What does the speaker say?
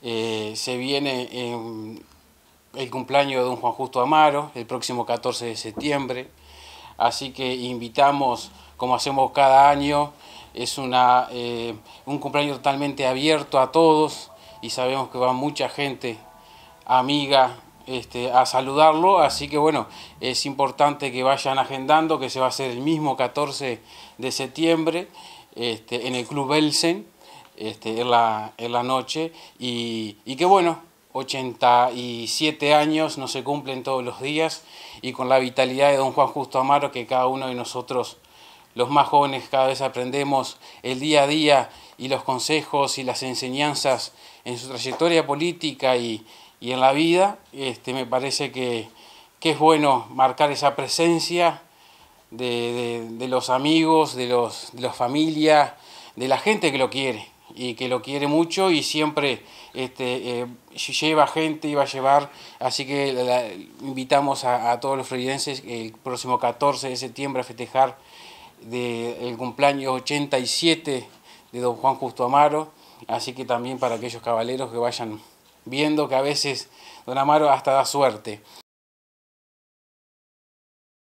Eh, se viene el cumpleaños de don Juan Justo Amaro, el próximo 14 de septiembre. Así que invitamos, como hacemos cada año, es una, eh, un cumpleaños totalmente abierto a todos y sabemos que va mucha gente amiga este, a saludarlo, así que bueno, es importante que vayan agendando, que se va a hacer el mismo 14 de septiembre este, en el Club Belsen. Este, en, la, noche y, y que bueno, 87 años no se cumplen todos los días y con la vitalidad de don Juan Justo Amaro que cada uno de nosotros, los más jóvenes, cada vez aprendemos el día a día y los consejos y las enseñanzas en su trayectoria política y, en la vida, este, me parece que, es bueno marcar esa presencia de, los amigos, de los, de la familia, de la gente que lo quiere y que lo quiere mucho y siempre este, eh, lleva gente y va a llevar, así que invitamos a, todos los floridenses eh, el próximo 14 de septiembre a festejar el cumpleaños 87 de don Juan Justo Amaro, así que también para aquellos caballeros que vayan viendo que a veces don Amaro hasta da suerte.